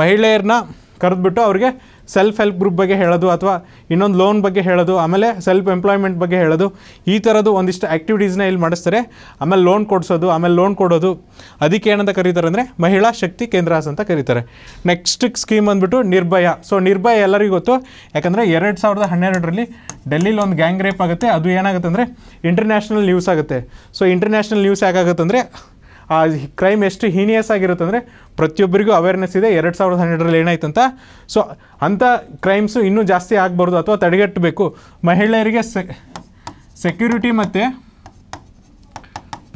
ಮಹಿಳೆಯರನ್ನ ಕರೆದುಬಿಟ್ಟು ಅವ್ರಿಗೆ ಸೆಲ್ಫ್ ಹೆಲ್ಪ್ ಗ್ರೂಪ್ ಬಗ್ಗೆ ಹೇಳೋದು ಅಥವಾ ಇನ್ನೊಂದು ಲೋನ್ ಬಗ್ಗೆ ಹೇಳೋದು ಆಮೇಲೆ ಸೆಲ್ಫ್ ಎಂಪ್ಲಾಯ್ಮೆಂಟ್ ಬಗ್ಗೆ ಹೇಳೋದು ಈ ಥರದ್ದು ಒಂದಿಷ್ಟು ಆ್ಯಕ್ಟಿವಿಟೀಸ್ನ ಇಲ್ಲಿ ಮಾಡಿಸ್ತಾರೆ ಆಮೇಲೆ ಲೋನ್ ಕೊಡಿಸೋದು ಆಮೇಲೆ ಲೋನ್ ಕೊಡೋದು ಅದಕ್ಕೆ ಏನಂತ ಕರೀತಾರೆ ಅಂದರೆ ಮಹಿಳಾ ಶಕ್ತಿ ಕೇಂದ್ರಾಸ್ ಅಂತ ಕರೀತಾರೆ ನೆಕ್ಸ್ಟ್ ಸ್ಕೀಮ್ ಅಂದ್ಬಿಟ್ಟು ನಿರ್ಭಯ ಸೊ ನಿರ್ಭಯ ಎಲ್ಲರಿಗೂ ಗೊತ್ತು ಯಾಕಂದರೆ ಎರಡು ಸಾವಿರದ ಹನ್ನೆರಡರಲ್ಲಿ ಡೆಲ್ಲಿಲಿ ಒಂದು ಗ್ಯಾಂಗ್ ರೇಪ್ ಆಗುತ್ತೆ ಅದು ಏನಾಗುತ್ತೆ ಅಂದರೆ ಇಂಟರ್ನ್ಯಾಷನಲ್ ನ್ಯೂಸ್ ಆಗುತ್ತೆ ಸೊ ಇಂಟರ್ನ್ಯಾಷನಲ್ ನ್ಯೂಸ್ ಯಾಕಾಗುತ್ತೆ ಅಂದರೆ ಆ ಕ್ರೈಮ್ ಎಷ್ಟು ಹೀನಿಯಸ್ ಆಗಿರುತ್ತೆ ಅಂದರೆ ಪ್ರತಿಯೊಬ್ಬರಿಗೂ ಅವೇರ್ನೆಸ್ ಇದೆ ಎರಡು ಸಾವಿರದ ಹನ್ನೆರಡರಲ್ಲಿ ಏನಾಯ್ತು ಅಂತ ಸೊ ಅಂಥ ಕ್ರೈಮ್ಸು ಇನ್ನೂ ಜಾಸ್ತಿ ಆಗಬಾರ್ದು ಅಥವಾ ತಡೆಗಟ್ಟಬೇಕು ಮಹಿಳೆಯರಿಗೆ ಸೆಕ್ಯೂರಿಟಿ ಮತ್ತು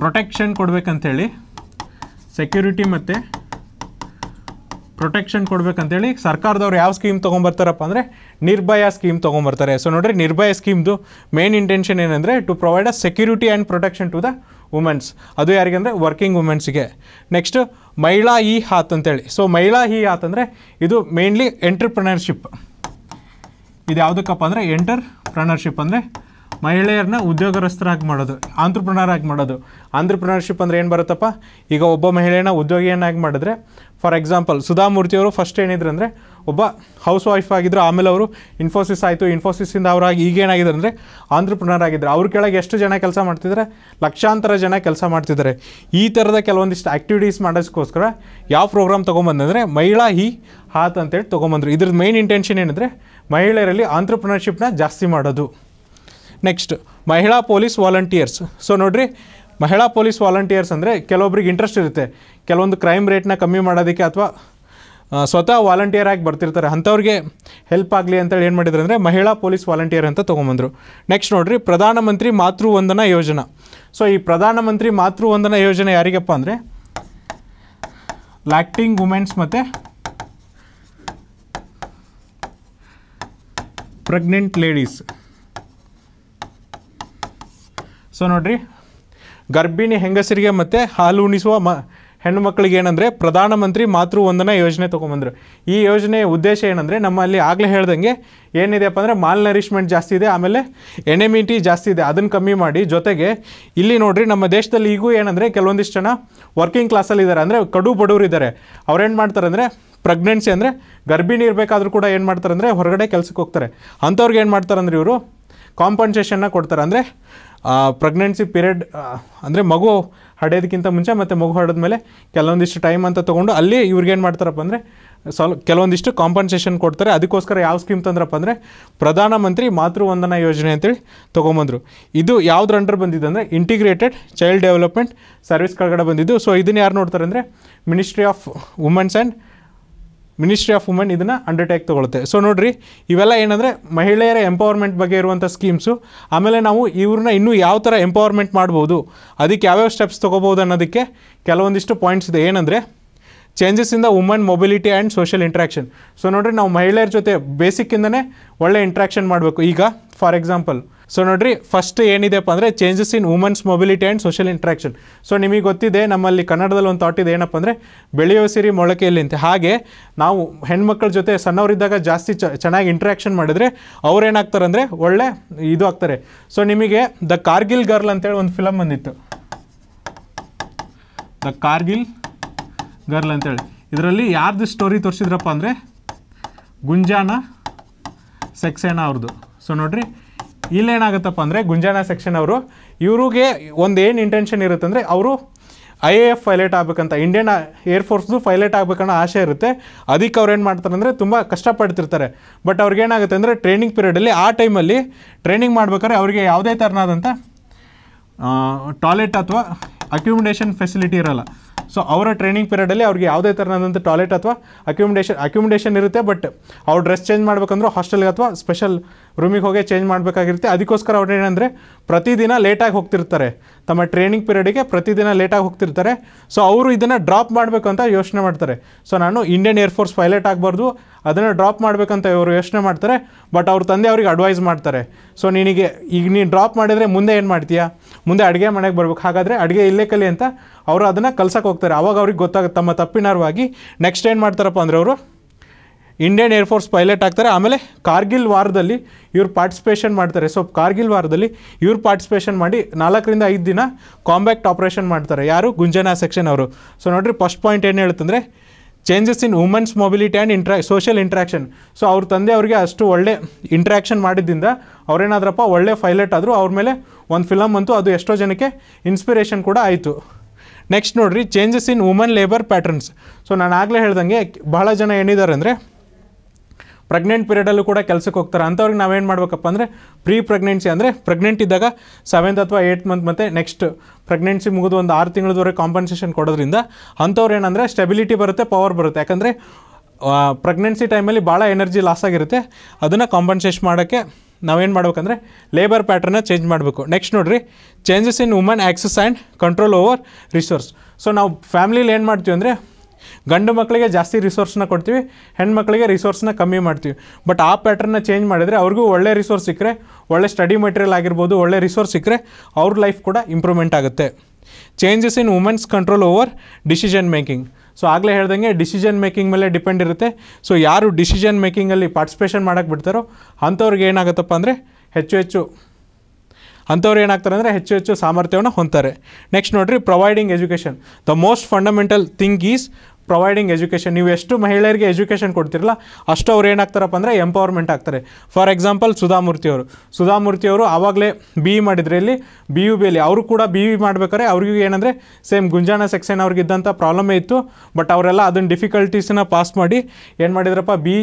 ಪ್ರೊಟೆಕ್ಷನ್ ಕೊಡಬೇಕಂಥೇಳಿ ಸೆಕ್ಯೂರಿಟಿ ಮತ್ತು ಪ್ರೊಟೆಕ್ಷನ್ ಕೊಡಬೇಕಂತೇಳಿ ಸರ್ಕಾರದವ್ರು ಯಾವ ಸ್ಕೀಮ್ ತೊಗೊಂಬರ್ತಾರಪ್ಪ ಅಂದರೆ ನಿರ್ಭಯ ಸ್ಕೀಮ್ ತೊಗೊಂಬರ್ತಾರೆ ಸೊ ನೋಡಿರಿ ನಿರ್ಭಯ ಸ್ಕೀಮ್ದು ಮೇನ್ ಇಂಟೆನ್ಷನ್ ಏನಂದರೆ to provide a security and protection to the women's ಅದು ಅಂದರೆ ವರ್ಕಿಂಗ್ ವುಮೆನ್ಸ್ಗೆ ನೆಕ್ಸ್ಟು ಮಹಿಳಾ ಇ ಹಾತ್ ಅಂತೇಳಿ ಸೊ ಮಹಿಳಾ ಹಿ ಹಾತ್ ಅಂದರೆ ಇದು ಮೇನ್ಲಿ ಎಂಟ್ರಪ್ರನರ್ಶಿಪ್ ಇದು ಯಾವುದಕ್ಕಪ್ಪ ಅಂದರೆ ಎಂಟರ್ಪ್ರನರ್ಶಿಪ್ ಅಂದರೆ ಮಹಿಳೆಯರನ್ನ ಉದ್ಯೋಗರಸ್ಥರಾಗಿ ಮಾಡೋದು ಆಂತ್ರಪ್ರನರ್ ಆಗಿ ಮಾಡೋದು ಆಂತ್ರಪ್ರನರ್ಶಿಪ್ ಅಂದರೆ ಏನು ಬರುತ್ತಪ್ಪ ಈಗ ಒಬ್ಬ ಮಹಿಳೆಯನ್ನ ಉದ್ಯೋಗಿಯನ್ನಾಗಿ ಮಾಡಿದ್ರೆ ಫಾರ್ ಎಕ್ಸಾಂಪಲ್ ಸುಧಾಮೂರ್ತಿಯವರು ಫಸ್ಟ್ ಏನಿದ್ರು ಅಂದರೆ ಒಬ್ಬ ಹೌಸ್ ವೈಫ್ ಆಗಿದ್ದರು ಆಮೇಲೆ ಅವರು ಇನ್ಫೋಸಿಸ್ ಆಯಿತು ಇನ್ಫೋಸಿಸಿಂದ ಅವರಾಗಿ ಈಗೇನಾಗಿದೆ ಅಂದರೆ ಆಂಧ್ರಪ್ರನರ್ ಆಗಿದ್ದರು ಅವ್ರ ಕೆಳಗೆ ಎಷ್ಟು ಜನ ಕೆಲಸ ಮಾಡ್ತಿದ್ದಾರೆ ಲಕ್ಷಾಂತರ ಜನ ಕೆಲಸ ಮಾಡ್ತಿದ್ದಾರೆ ಈ ಥರದ ಕೆಲವೊಂದಿಷ್ಟು ಆ್ಯಕ್ಟಿವಿಟೀಸ್ ಮಾಡೋದಕ್ಕೋಸ್ಕರ ಯಾವ ಪ್ರೋಗ್ರಾಮ್ ತೊಗೊಂಬಂದಂದರೆ ಮಹಿಳಾ ಹಿ ಹಾತ್ ಅಂತೇಳಿ ತೊಗೊಂಬಂದರು ಇದ್ರದ್ದು ಮೇನ್ ಇಂಟೆನ್ಷನ್ ಏನಂದರೆ ಮಹಿಳೆಯರಲ್ಲಿ ಆಂಟ್ರಪ್ರನರ್ಶಿಪ್ನ ಜಾಸ್ತಿ ಮಾಡೋದು ನೆಕ್ಸ್ಟ್ ಮಹಿಳಾ ಪೊಲೀಸ್ ವಾಲಂಟಿಯರ್ಸ್ ಸೊ ನೋಡಿರಿ ಮಹಿಳಾ ಪೊಲೀಸ್ ವಾಲಂಟಿಯರ್ಸ್ ಅಂದರೆ ಕೆಲವೊಬ್ರಿಗೆ ಇಂಟ್ರೆಸ್ಟ್ ಇರುತ್ತೆ ಕೆಲವೊಂದು ಕ್ರೈಮ್ ರೇಟ್ನ ಕಮ್ಮಿ ಮಾಡೋದಕ್ಕೆ ಅಥವಾ ಸ್ವತಃ ವಾಲಂಟಿಯರ್ ಆಗಿ ಬರ್ತಿರ್ತಾರೆ ಅಂಥವ್ರಿಗೆ ಹೆಲ್ಪ್ ಆಗಲಿ ಅಂತೇಳಿ ಏನು ಮಾಡಿದ್ರು ಅಂದರೆ ಮಹಿಳಾ ಪೊಲೀಸ್ ವಾಲಂಟಿಯರ್ ಅಂತ ತೊಗೊಂಬಂದರು ನೆಕ್ಸ್ಟ್ ನೋಡಿರಿ ಪ್ರಧಾನಮಂತ್ರಿ ಮಾತೃ ವಂದನಾ ಯೋಜನಾ ಸೊ ಈ ಪ್ರಧಾನಮಂತ್ರಿ ಮಾತೃ ವಂದನಾ ಯೋಜನೆ ಯಾರಿಗಪ್ಪ ಅಂದರೆ ಲ್ಯಾಕ್ಟಿಂಗ್ ವುಮೆನ್ಸ್ ಮತ್ತು ಪ್ರೆಗ್ನೆಂಟ್ ಲೇಡೀಸ್ ಸೊ ನೋಡಿರಿ ಗರ್ಭಿಣಿ ಹೆಂಗಸರಿಗೆ ಮತ್ತು ಹಾಲು ಉಣಿಸುವ ಮ ಹೆಣ್ಣು ಮಕ್ಕಳಿಗೆ ಏನಂದರೆ ಪ್ರಧಾನಮಂತ್ರಿ ಮಾತೃ ವಂದನಾ ಯೋಜನೆ ತೊಗೊಂಬಂದರು ಈ ಯೋಜನೆಯ ಉದ್ದೇಶ ಏನಂದರೆ ನಮ್ಮಲ್ಲಿ ಆಗಲೇ ಹೇಳ್ದಂಗೆ ಏನಿದೆಯಪ್ಪ ಅಂದರೆ ಮಾಲ್ ನರಿಶ್ಮೆಂಟ್ ಜಾಸ್ತಿ ಇದೆ ಆಮೇಲೆ ಎನೆಮಿಟಿ ಜಾಸ್ತಿ ಇದೆ ಅದನ್ನು ಕಮ್ಮಿ ಮಾಡಿ ಜೊತೆಗೆ ಇಲ್ಲಿ ನೋಡ್ರಿ ನಮ್ಮ ದೇಶದಲ್ಲಿ ಈಗೂ ಏನಂದರೆ ಕೆಲವೊಂದಿಷ್ಟು ಜನ ವರ್ಕಿಂಗ್ ಕ್ಲಾಸಲ್ಲಿದ್ದಾರೆ ಅಂದರೆ ಕಡು ಇದ್ದಾರೆ ಅವ್ರೇನು ಮಾಡ್ತಾರೆ ಅಂದರೆ ಪ್ರೆಗ್ನೆನ್ಸಿ ಅಂದರೆ ಗರ್ಭಿಣಿ ಇರಬೇಕಾದ್ರೂ ಕೂಡ ಏನು ಮಾಡ್ತಾರೆ ಅಂದರೆ ಹೊರಗಡೆ ಕೆಲಸಕ್ಕೆ ಹೋಗ್ತಾರೆ ಅಂಥವ್ರಿಗೆ ಏನು ಮಾಡ್ತಾರೆ ಅಂದರೆ ಇವರು ಕಾಂಪನ್ಸೇಷನ್ನ ಕೊಡ್ತಾರೆ ಅಂದರೆ ಪ್ರೆಗ್ನೆನ್ಸಿ ಪೀರಿಯಡ್ ಅಂದರೆ ಮಗು ಹಡೆಯೋದಕ್ಕಿಂತ ಮುಂಚೆ ಮತ್ತು ಮಗು ಮೇಲೆ ಕೆಲವೊಂದಿಷ್ಟು ಟೈಮ್ ಅಂತ ತೊಗೊಂಡು ಅಲ್ಲಿ ಇವ್ರಿಗೇನು ಮಾಡ್ತಾರಪ್ಪ ಅಂದರೆ ಸ್ವಲ್ಪ ಕೆಲವೊಂದಿಷ್ಟು ಕಾಂಪನ್ಸೇಷನ್ ಕೊಡ್ತಾರೆ ಅದಕ್ಕೋಸ್ಕರ ಯಾವ ಸ್ಕೀಮ್ ತಂದ್ರಪ್ಪ ಅಂದರೆ ಪ್ರಧಾನಮಂತ್ರಿ ಮಾತೃವಂದನಾ ಯೋಜನೆ ಅಂತೇಳಿ ತೊಗೊಂಬಂದರು ಇದು ಯಾವುದ್ರ ಅಂಡರ್ ಬಂದಿದ್ದು ಅಂದರೆ ಇಂಟಿಗ್ರೇಟೆಡ್ ಚೈಲ್ಡ್ ಡೆವಲಪ್ಮೆಂಟ್ ಸರ್ವಿಸ್ ಕೆಳಗಡೆ ಬಂದಿದ್ದು ಸೊ ಇದನ್ನು ಯಾರು ನೋಡ್ತಾರೆ ಅಂದರೆ ministry of women's and ministry of women ಇದನ್ನು ಅಂಡರ್ಟೇಕ್ ತಗೊಳುತ್ತೆ ಸೊ ನೋಡಿರಿ ಇವೆಲ್ಲ ಏನಂದರೆ ಮಹಿಳೆಯರ ಎಂಪವರ್ಮೆಂಟ್ ಬಗ್ಗೆ ಇರುವಂಥ ಸ್ಕೀಮ್ಸು ಆಮೇಲೆ ನಾವು ಇವ್ರನ್ನ ಇನ್ನೂ ಯಾವ ಥರ ಎಂಪವರ್ಮೆಂಟ್ ಮಾಡ್ಬೋದು ಅದಕ್ಕೆ ಯಾವ್ಯಾವ ಸ್ಟೆಪ್ಸ್ ತೊಗೋಬೋದು ಅನ್ನೋದಕ್ಕೆ ಕೆಲವೊಂದಿಷ್ಟು ಪಾಯಿಂಟ್ಸ್ ಇದೆ ಏನಂದರೆ ಚೇಂಜಸ್ ಇಂದ woman mobility and social interaction so ನೋಡಿರಿ ನಾವು ಮಹಿಳೆಯರ ಜೊತೆ ಬೇಸಿಕ್ಕಿಂದನೇ ಒಳ್ಳೆ ಇಂಟ್ರಾಕ್ಷನ್ ಮಾಡಬೇಕು ಈಗ ಫಾರ್ ಎಕ್ಸಾಂಪಲ್ ಸೊ ನೋಡ್ರಿ ಫಸ್ಟ್ ಏನಿದೆಪ್ಪ ಅಂದರೆ changes in women's mobility and social interaction so ನಿಮಗೆ ಗೊತ್ತಿದೆ ನಮ್ಮಲ್ಲಿ ಕನ್ನಡದಲ್ಲಿ ಒಂದು ಥಾಟ್ ಇದೆ ಏನಪ್ಪ ಅಂದರೆ ಬೆಳೆಯೋ ಸಿರಿ ಮೊಳಕೆಯಲ್ಲಿ ಅಂತ ಹಾಗೆ ನಾವು ಹೆಣ್ಮಕ್ಳ ಜೊತೆ ಸಣ್ಣವರಿದ್ದಾಗ ಜಾಸ್ತಿ ಚ ಚೆನ್ನಾಗಿ ಇಂಟ್ರ್ಯಾಕ್ಷನ್ ಮಾಡಿದ್ರೆ ಅವ್ರೇನಾಗ್ತಾರೆ ಅಂದರೆ ಒಳ್ಳೆ ಇದು ಆಗ್ತಾರೆ ಸೊ ನಿಮಗೆ ದ ಕಾರ್ಗಿಲ್ ಗರ್ಲ್ ಅಂತೇಳಿ ಒಂದು ಫಿಲಮ್ ಬಂದಿತ್ತು ದ ಕಾರ್ಗಿಲ್ ಗರ್ಲ್ ಅಂತೇಳಿ ಇದರಲ್ಲಿ ಯಾರ್ದು ಸ್ಟೋರಿ ತೋರಿಸಿದ್ರಪ್ಪ ಅಂದರೆ ಗುಂಜಾನ ಸೆಕ್ಸೇನ ಅವ್ರದ್ದು ಸೊ ನೋಡ್ರಿ ಇಲ್ಲೇನಾಗುತ್ತಪ್ಪ ಅಂದರೆ ಗುಂಜಾನ ಸೆಕ್ಷನ್ ಅವರು ಇವ್ರಿಗೆ ಒಂದು ಏನು ಇಂಟೆನ್ಷನ್ ಇರುತ್ತೆ ಅವರು ಐ ಎ ಎಫ್ ಫೈಲೇಟ್ ಆಗಬೇಕಂತ ಇಂಡಿಯನ್ ಏರ್ಫೋರ್ಸ್ದು ಫೈಲೇಟ್ ಆಗಬೇಕನ್ನೋ ಆಸೆ ಇರುತ್ತೆ ಅದಕ್ಕೆ ಅವ್ರು ಏನು ಮಾಡ್ತಾರೆ ಅಂದರೆ ತುಂಬ ಕಷ್ಟಪಡ್ತಿರ್ತಾರೆ ಬಟ್ ಅವ್ರಿಗೇನಾಗುತ್ತೆ ಅಂದರೆ ಟ್ರೈನಿಂಗ್ ಪೀರಿಯಡಲ್ಲಿ ಆ ಟೈಮಲ್ಲಿ ಟ್ರೈನಿಂಗ್ ಮಾಡ್ಬೇಕಾದ್ರೆ ಅವರಿಗೆ ಯಾವುದೇ ಥರನಾದಂಥ ಟಾಯ್ಲೆಟ್ ಅಥವಾ ಅಕ್ಯುಮಿಡೇಷನ್ ಫೆಸಿಲಿಟಿ ಇರೋಲ್ಲ ಸೊ ಅವರ ಟ್ರೈನಿಂಗ್ ಪೀರಿಯಡಲ್ಲಿ ಅವ್ರಿಗೆ ಯಾವುದೇ ಥರನಾದಂಥ ಟಾಯ್ಲೆಟ್ ಅಥವಾ ಅಕ್ಯುಮಿಡೇಷನ್ ಅಕ್ಯುಮಿಡೇಷನ್ ಇರುತ್ತೆ ಬಟ್ ಅವ್ರು ಡ್ರೆಸ್ ಚೇಂಜ್ ಮಾಡಬೇಕಂದ್ರೆ ಹಾಸ್ಟೆಲ್ಗೆ ಅಥವಾ ಸ್ಪೆಷಲ್ ರೂಮಿಗೆ ಹೋಗಿ ಚೇಂಜ್ ಮಾಡಬೇಕಾಗಿರುತ್ತೆ ಅದಕ್ಕೋಸ್ಕರ ಅವ್ರು ಏನಂದರೆ ಪ್ರತಿದಿನ ಲೇಟಾಗಿ ಹೋಗ್ತಿರ್ತಾರೆ ತಮ್ಮ ಟ್ರೈನಿಂಗ್ ಪೀರಿಯಡಿಗೆ ಪ್ರತಿದಿನ ಲೇಟಾಗಿ ಹೋಗ್ತಿರ್ತಾರೆ ಸೊ ಅವರು ಇದನ್ನು ಡ್ರಾಪ್ ಮಾಡಬೇಕು ಅಂತ ಯೋಚನೆ ಮಾಡ್ತಾರೆ ಸೊ ನಾನು ಇಂಡಿಯನ್ ಏರ್ಫೋರ್ಸ್ ಪೈಲಟ್ ಆಗಬಾರ್ದು ಅದನ್ನು ಡ್ರಾಪ್ ಮಾಡಬೇಕಂತ ಇವರು ಯೋಚನೆ ಮಾಡ್ತಾರೆ ಬಟ್ ಅವ್ರ ತಂದೆ ಅವ್ರಿಗೆ ಅಡ್ವೈಸ್ ಮಾಡ್ತಾರೆ ಸೊ ನಿನಗೆ ಈಗ ನೀನು ಡ್ರಾಪ್ ಮಾಡಿದರೆ ಮುಂದೆ ಏನು ಮಾಡ್ತೀಯಾ ಮುಂದೆ ಅಡುಗೆ ಮನೆಗೆ ಬರ್ಬೇಕು ಹಾಗಾದರೆ ಅಡುಗೆ ಇಲ್ಲೇ ಕಲಿ ಅಂತ ಅವರು ಅದನ್ನು ಕಲ್ಸಕ್ಕೆ ಹೋಗ್ತಾರೆ ಅವಾಗ ಅವ್ರಿಗೆ ಗೊತ್ತಾಗುತ್ತೆ ತಮ್ಮ ತಪ್ಪಿನಾರವಾಗಿ ನೆಕ್ಸ್ಟ್ ಏನು ಮಾಡ್ತಾರಪ್ಪ ಅಂದರೆ ಅವರು ಇಂಡಿಯನ್ ಏರ್ಫೋರ್ಸ್ ಪೈಲಟ್ ಆಗ್ತಾರೆ ಆಮೇಲೆ ಕಾರ್ಗಿಲ್ ವಾರದಲ್ಲಿ ಇವ್ರು ಪಾರ್ಟಿಸಿಪೇಷನ್ ಮಾಡ್ತಾರೆ ಸೊ ಕಾರ್ಗಿಲ್ ವಾರದಲ್ಲಿ ಇವ್ರು ಪಾರ್ಟಿಸಿಪೇಷನ್ ಮಾಡಿ ನಾಲ್ಕರಿಂದ ಐದು ದಿನ ಕಾಂಬ್ಯಾಕ್ಟ್ ಆಪರೇಷನ್ ಮಾಡ್ತಾರೆ ಯಾರು ಗುಂಜನಾ ಸೆಕ್ಷನ್ ಅವರು ಸೊ ನೋಡಿರಿ ಫಸ್ಟ್ ಪಾಯಿಂಟ್ ಏನು ಹೇಳ್ತಂದರೆ changes in women's mobility and intra social interaction so ಅವ್ರ ತಂದೆ ಅವ್ರಿಗೆ ಅಷ್ಟು ಒಳ್ಳೆ ಇಂಟ್ರಾಕ್ಷನ್ ಮಾಡಿದ್ದಿಂದ ಅವರೇನಾದ್ರಪ್ಪ ಒಳ್ಳೆ ಫೈಲಟ್ ಆದರೂ ಅವ್ರ ಮೇಲೆ ಒಂದು ಫಿಲಮ್ ಅಂತೂ ಅದು ಎಷ್ಟೋ ಜನಕ್ಕೆ ಇನ್ಸ್ಪಿರೇಷನ್ ಕೂಡ ಆಯಿತು ನೆಕ್ಸ್ಟ್ ನೋಡಿರಿ changes in woman labour patterns so ನಾನು ಆಗಲೇ ಹೇಳ್ದಂಗೆ ಬಹಳ ಜನ ಏನಿದ್ದಾರೆ ಅಂದರೆ ಪ್ರೆಗ್ನೆಂಟ್ ಪೀರಿಯಡಲ್ಲೂ ಕೂಡ ಕೆಲಸಕ್ಕೆ ಹೋಗ್ತಾರೆ ಅಂಥವ್ರಿಗೆ ನಾವೇನು ಮಾಡಬೇಕಪ್ಪ ಅಂದರೆ ಪ್ರೀ ಪ್ರೆಗ್ನೆನ್ಸಿ ಅಂದರೆ ಪ್ರೆಗ್ನೆಂಟ್ ಇದ್ದಾಗ ಸೆವೆಂತ್ ಅಥವಾ ಏಯ್ಟ್ ಮಂತ್ ಮತ್ತು ನೆಕ್ಸ್ಟ್ ಪ್ರೆಗ್ನೆನ್ಸಿ ಮುಗಿದು ಒಂದು ಆರು ತಿಂಗಳವರೆಗೆ ಕಾಂಪನ್ಸೇಷನ್ ಕೊಡೋದ್ರಿಂದ ಅಂಥವ್ರು ಏನಂದರೆ ಸ್ಟೆಬಿಲಿಟಿ ಬರುತ್ತೆ ಪವರ್ ಬರುತ್ತೆ ಯಾಕಂದರೆ ಪ್ರೆಗ್ನೆನ್ಸಿ ಟೈಮಲ್ಲಿ ಭಾಳ ಎನರ್ಜಿ ಲಾಸ್ ಆಗಿರುತ್ತೆ ಅದನ್ನು ಕಾಂಪನ್ಸೇಷನ್ ಮಾಡೋಕ್ಕೆ ನಾವೇನು ಮಾಡ್ಬೇಕಂದ್ರೆ ಲೇಬರ್ ಪ್ಯಾಟ್ರನ್ನ ಚೇಂಜ್ ಮಾಡಬೇಕು ನೆಕ್ಸ್ಟ್ ನೋಡಿರಿ changes in woman access and control over resource so ನಾವು ಫ್ಯಾಮಿಲೀಲಿ ಏನು ಮಾಡ್ತೀವಿ ಅಂದರೆ ಗಂಡು ಮಕ್ಕಳಿಗೆ ಜಾಸ್ತಿ ರಿಸೋರ್ಸ್ನ ಕೊಡ್ತೀವಿ ಮಕ್ಕಳಿಗೆ ರಿಸೋರ್ಸ್ನ ಕಮ್ಮಿ ಮಾಡ್ತೀವಿ ಬಟ್ ಆ ಪ್ಯಾಟ್ರನ್ನ ಚೇಂಜ್ ಮಾಡಿದರೆ ಅವ್ರಿಗೂ ಒಳ್ಳೆ ರಿಸೋರ್ಸ್ ಸಿಕ್ಕರೆ ಒಳ್ಳೆ ಸ್ಟಡಿ ಮೆಟೀರಿಯಲ್ ಆಗಿರ್ಬೋದು ಒಳ್ಳೆ ರಿಸೋರ್ಸ್ ಸಿಕ್ಕರೆ ಅವ್ರ ಲೈಫ್ ಕೂಡ ಇಂಪ್ರೂವ್ಮೆಂಟ್ ಆಗುತ್ತೆ changes in women's control over decision making so ಆಗಲೇ ಹೇಳ್ದಂಗೆ ಡಿಸಿಷನ್ ಮೇಕಿಂಗ್ ಮೇಲೆ ಡಿಪೆಂಡ್ ಇರುತ್ತೆ ಸೊ ಯಾರು ಡಿಸಿಷನ್ ಮೇಕಿಂಗಲ್ಲಿ ಪಾರ್ಟಿಸಿಪೇಷನ್ ಮಾಡೋಕ್ಕೆ ಬಿಡ್ತಾರೋ ಅಂಥವ್ರಿಗೆ ಏನಾಗುತ್ತಪ್ಪ ಅಂದರೆ ಹೆಚ್ಚು ಹೆಚ್ಚು ಅಂಥವ್ರು ಏನಾಗ್ತಾರೆ ಅಂದರೆ ಹೆಚ್ಚು ಹೆಚ್ಚು ಸಾಮರ್ಥ್ಯವನ್ನು ಹೊಂತಾರೆ ನೆಕ್ಸ್ಟ್ ನೋಡಿರಿ providing education the most fundamental thing is providing education ನೀವು ಎಷ್ಟು ಮಹಿಳೆಯರಿಗೆ ಎಜುಕೇಷನ್ ಕೊಡ್ತಿರಲ್ಲ ಅಷ್ಟು ಅವ್ರು ಏನಾಗ್ತಾರಪ್ಪ ಅಂದರೆ ಎಂಪವರ್ಮೆಂಟ್ ಆಗ್ತಾರೆ ಫಾರ್ ಎಕ್ಸಾಂಪಲ್ ಸುಧಾಮೂರ್ತಿಯವರು ಸುಧಾಮೂರ್ತಿಯವರು ಆವಾಗಲೇ ಬಿ ಇ ಮಾಡಿದರೆ ಇಲ್ಲಿ ಬಿ ಯು ಬಿಯಲ್ಲಿ ಅವರು e ಕೂಡ ಬಿ ಇ e ಮಾಡ್ಬೇಕಾದ್ರೆ ಅವ್ರಿಗೂ ಏನಂದರೆ ಸೇಮ್ ಗುಂಜಾನ ಸೆಕ್ಷನ್ ಅವ್ರಿಗಿದ್ದಂಥ ಪ್ರಾಬ್ಲಮೇ ಇತ್ತು ಬಟ್ ಅವರೆಲ್ಲ ಅದನ್ನು ಡಿಫಿಕಲ್ಟೀಸನ್ನ ಪಾಸ್ ಮಾಡಿ ಏನು ಮಾಡಿದ್ರಪ್ಪ ಬಿ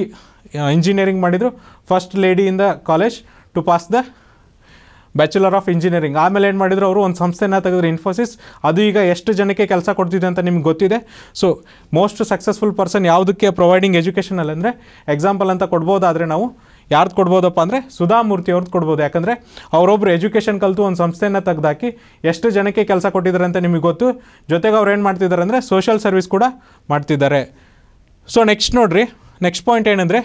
ಇಂಜಿನಿಯರಿಂಗ್ ಮಾಡಿದರು ಫಸ್ಟ್ ಲೇಡಿಯಿಂದ college to pass the bachelor of engineering ಆಮೇಲೆ ಏನು ಮಾಡಿದ್ರು ಅವರು ಒಂದು ಸಂಸ್ಥೆನ ತೆಗೆದ್ರೆ ಇನ್ಫೋಸಿಸ್ ಅದು ಈಗ ಎಷ್ಟು ಜನಕ್ಕೆ ಕೆಲಸ ಕೊಡ್ತಿದೆ ಅಂತ ನಿಮ್ಗೆ ಗೊತ್ತಿದೆ ಸೊ ಮೋಸ್ಟ್ ಸಕ್ಸಸ್ಫುಲ್ ಪರ್ಸನ್ ಯಾವುದಕ್ಕೆ ಪ್ರೊವೈಡಿಂಗ್ ಎಜುಕೇಷನಲ್ಲಿ ಅಂದರೆ ಎಕ್ಸಾಂಪಲ್ ಅಂತ ಕೊಡ್ಬೋದಾದರೆ ನಾವು ಯಾರ್ದು ಕೊಡ್ಬೋದಪ್ಪ ಅಂದರೆ ಸುಧಾಮೂರ್ತಿ ಅವ್ರದ್ದು ಕೊಡ್ಬೋದು ಯಾಕಂದರೆ ಅವರೊಬ್ಬರು ಎಜುಕೇಷನ್ ಕಲಿತು ಒಂದು ಸಂಸ್ಥೆಯನ್ನು ತೆಗೆದಾಕಿ ಎಷ್ಟು ಜನಕ್ಕೆ ಕೆಲಸ ಕೊಟ್ಟಿದ್ದಾರೆ ಅಂತ ನಿಮಗೆ ಗೊತ್ತು ಜೊತೆಗೆ ಅವ್ರು ಏನು ಮಾಡ್ತಿದ್ದಾರೆ ಅಂದರೆ ಸೋಷಿಯಲ್ ಸರ್ವಿಸ್ ಕೂಡ ಮಾಡ್ತಿದ್ದಾರೆ ಸೊ ನೆಕ್ಸ್ಟ್ ನೋಡಿರಿ ನೆಕ್ಸ್ಟ್ ಪಾಯಿಂಟ್ ಏನಂದರೆ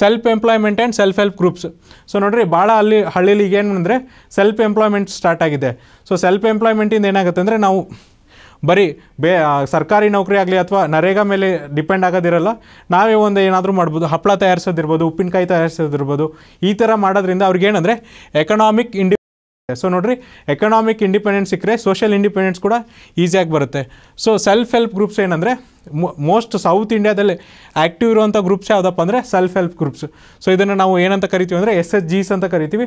self employment and self help groups so ನೋಡಿರಿ ಭಾಳ ಅಲ್ಲಿ ಹಳ್ಳೀಲಿ ಈಗ ಏನಂದರೆ ಸೆಲ್ಫ್ ಎಂಪ್ಲಾಯ್ಮೆಂಟ್ ಸ್ಟಾರ್ಟ್ ಆಗಿದೆ ಸೊ ಸೆಲ್ಫ್ ಎಂಪ್ಲಾಯ್ಮೆಂಟಿಂದ ಏನಾಗುತ್ತೆ ಅಂದರೆ ನಾವು ಬರೀ ಬೇ ಸರ್ಕಾರಿ ನೌಕರಿ ಆಗಲಿ ಅಥವಾ ನರೇಗಾ ಮೇಲೆ ಡಿಪೆಂಡ್ ಆಗೋದಿರಲ್ಲ ನಾವೇ ಒಂದು ಏನಾದರೂ ಮಾಡ್ಬೋದು ಹಪ್ಪಳ ತಯಾರಿಸೋದಿರ್ಬೋದು ಉಪ್ಪಿನಕಾಯಿ ತಯಾರಿಸೋದಿರ್ಬೋದು ಈ ಥರ ಮಾಡೋದ್ರಿಂದ ಅವ್ರಿಗೇನಂದರೆ ಎಕನಾಮಿಕ್ ಇಂಡಿ ಸೊ ನೋಡ್ರಿ ಎಕನಾಮಿಕ್ ಇಂಡಿಪೆಂಡೆನ್ಸ್ ಸಿಕ್ಕರೆ ಸೋಷಿಯಲ್ ಇಂಡಿಪೆಂಡೆನ್ಸ್ ಕೂಡ ಈಸಿಯಾಗಿ ಬರುತ್ತೆ ಸೊ ಸೆಲ್ಫ್ ಹೆಲ್ಪ್ ಗ್ರೂಪ್ಸ್ ಏನಂದರೆ ಮೋಸ್ಟ್ ಸೌತ್ ಇಂಡಿಯಾದಲ್ಲಿ ಆ್ಯಕ್ಟಿವ್ ಇರುವಂಥ ಗ್ರೂಪ್ಸ್ ಯಾವುದಪ್ಪ ಅಂದರೆ ಸೆಲ್ಫ್ ಹೆಲ್ಪ್ ಗ್ರೂಪ್ಸ್ ಸೊ ಇದನ್ನು ನಾವು ಏನಂತ ಕರಿತೀವಿ ಅಂದರೆ ಎಸ್ ಎಸ್ ಜೀಸ್ ಅಂತ ಕರಿತೀವಿ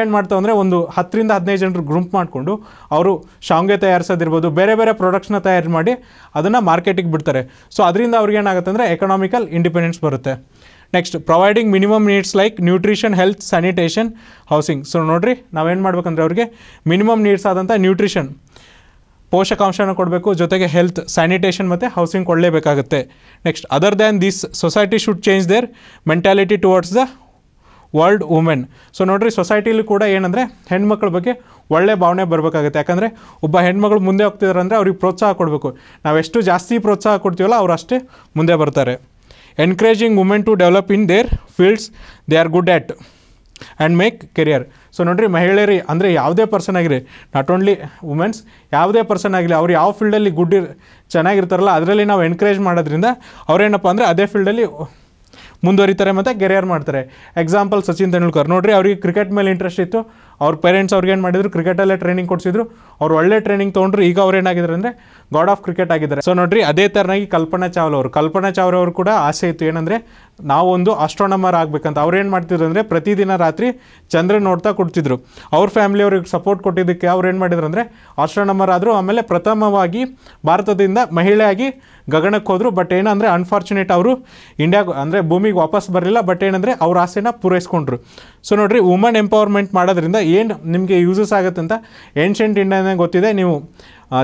ಏನು ಮಾಡ್ತಾವೆ ಅಂದರೆ ಒಂದು ಹತ್ತರಿಂದ ಹದಿನೈದು ಜನರು ಗ್ರೂಪ್ ಮಾಡಿಕೊಂಡು ಅವರು ಶಾಂಗೆ ತಯಾರಿಸೋದಿರ್ಬೋದು ಬೇರೆ ಬೇರೆ ಪ್ರಾಡಕ್ಟ್ಸ್ನ ತಯಾರು ಮಾಡಿ ಅದನ್ನು ಮಾರ್ಕೆಟಿಗೆ ಬಿಡ್ತಾರೆ ಸೊ ಅದರಿಂದ ಅವ್ರಿಗೆ ಏನಾಗುತ್ತೆ ಅಂದರೆ ಎಕನಾಮಿಕಲ್ ಇಂಡಿಪೆಂಡೆನ್ಸ್ ಬರುತ್ತೆ next providing minimum needs like nutrition health sanitation housing so ನೋಡಿರಿ ನಾವೇನು ಮಾಡ್ಬೇಕಂದ್ರೆ ಅವ್ರಿಗೆ ಮಿನಿಮಮ್ ನೀಡ್ಸ್ ಆದಂಥ ನ್ಯೂಟ್ರಿಷನ್ ಪೋಷಕಾಂಶನ ಕೊಡಬೇಕು ಜೊತೆಗೆ ಹೆಲ್ತ್ ಸ್ಯಾನಿಟೇಷನ್ ಮತ್ತು ಹೌಸಿಂಗ್ ಕೊಡಲೇಬೇಕಾಗುತ್ತೆ next other than this society should change their mentality towards the world women so ನೋಡಿರಿ ಸೊಸೈಟಿಲಿ ಕೂಡ ಏನಂದರೆ ಹೆಣ್ಮಕ್ಳ ಬಗ್ಗೆ ಒಳ್ಳೆ ಭಾವನೆ ಬರಬೇಕಾಗುತ್ತೆ ಯಾಕಂದರೆ ಒಬ್ಬ ಹೆಣ್ಮಗಳು ಮುಂದೆ ಹೋಗ್ತಿದ್ದಾರೆ ಅಂದರೆ ಅವ್ರಿಗೆ ಪ್ರೋತ್ಸಾಹ ಕೊಡಬೇಕು ನಾವೆಷ್ಟು ಜಾಸ್ತಿ ಪ್ರೋತ್ಸಾಹ ಕೊಡ್ತೀವಲ್ಲ ಅವ್ರು ಅಷ್ಟೇ ಮುಂದೆ ಬರ್ತಾರೆ encouraging women to develop in their fields they are good at and make career so ನೋಡಿರಿ ಮಹಿಳೆಯರಿ ಅಂದರೆ ಯಾವುದೇ ಪರ್ಸನ್ ಆಗಿರಿ ನಾಟ್ ಓನ್ಲಿ ವುಮೆನ್ಸ್ ಯಾವುದೇ ಪರ್ಸನ್ ಆಗಲಿ ಅವ್ರು ಯಾವ ಫೀಲ್ಡಲ್ಲಿ ಗುಡ್ ಇರ್ ಚೆನ್ನಾಗಿರ್ತಾರಲ್ಲ ಅದರಲ್ಲಿ ನಾವು ಎನ್ಕರೇಜ್ ಮಾಡೋದ್ರಿಂದ ಅವ್ರೇನಪ್ಪ ಅಂದರೆ ಅದೇ ಫೀಲ್ಡಲ್ಲಿ ಮುಂದುವರಿತಾರೆ ಮತ್ತು ಕೆರಿಯರ್ ಮಾಡ್ತಾರೆ ಎಕ್ಸಾಂಪಲ್ ಸಚಿನ್ ತೆಂಡೂಲ್ಕರ್ ನೋಡಿರಿ ಅವ್ರಿಗೆ ಕ್ರಿಕೆಟ್ ಮೇಲೆ ಇಂಟ್ರೆಸ್ಟ್ ಇತ್ತು ಅವ್ರ ಪೇರೆಂಟ್ಸ್ ಅವ್ರಿಗೆ ಏನು ಮಾಡಿದ್ರು ಕ್ರಿಕೆಟಲ್ಲೇ ಟ್ರೈನಿಂಗ್ ಕೊಡಿಸಿದ್ರು ಅವ್ರು ಒಳ್ಳೆ ಟ್ರೈನಿಂಗ್ ತೊಗೊಂಡ್ರು ಈಗ ಅವ್ರು ಏನಾಗಿದ್ದಾರೆ ಅಂದರೆ ಗಾಡ್ ಆಫ್ ಕ್ರಿಕೆಟ್ ಆಗಿದ್ದಾರೆ ಸೊ ನೋಡ್ರಿ ಅದೇ ಥರನಾಗಿ ಕಲ್ಪನಾ ಚಾವ್ಲ ಅವರು ಕಲ್ಪನಾ ಚಾವ್ಲ ಅವರು ಕೂಡ ಆಸೆ ಇತ್ತು ಏನಂದರೆ ನಾವೊಂದು ಆಸ್ಟ್ರೋನಮರ್ ಆಗಬೇಕಂತ ಅವ್ರು ಏನು ಮಾಡ್ತಿದ್ರು ಅಂದರೆ ಪ್ರತಿದಿನ ರಾತ್ರಿ ಚಂದ್ರ ನೋಡ್ತಾ ಕೊಡ್ತಿದ್ರು ಅವ್ರ ಫ್ಯಾಮಿಲಿ ಅವ್ರಿಗೆ ಸಪೋರ್ಟ್ ಕೊಟ್ಟಿದ್ದಕ್ಕೆ ಅವ್ರು ಏನು ಮಾಡಿದ್ರು ಅಂದರೆ ಆಸ್ಟ್ರೋನಮರ್ ಆದರೂ ಆಮೇಲೆ ಪ್ರಥಮವಾಗಿ ಭಾರತದಿಂದ ಮಹಿಳೆಯಾಗಿ ಗಗನಕ್ಕೆ ಹೋದರು ಬಟ್ ಏನಂದರೆ ಅನ್ಫಾರ್ಚುನೇಟ್ ಅವರು ಇಂಡಿಯಾಗೆ ಅಂದರೆ ಭೂಮಿಗೆ ವಾಪಸ್ ಬರಲಿಲ್ಲ ಬಟ್ ಏನಂದರೆ ಅವ್ರ ಆಸೆನ ಪೂರೈಸ್ಕೊಂಡ್ರು ಸೊ ನೋಡಿರಿ ವುಮನ್ ಎಂಪವರ್ಮೆಂಟ್ ಮಾಡೋದ್ರಿಂದ ಏನು ನಿಮಗೆ ಯೂಸಸ್ ಆಗುತ್ತೆ ಅಂತ ಏನ್ಷಂಟ್ ಇಂಡಿಯಾನೆ ಗೊತ್ತಿದೆ ನೀವು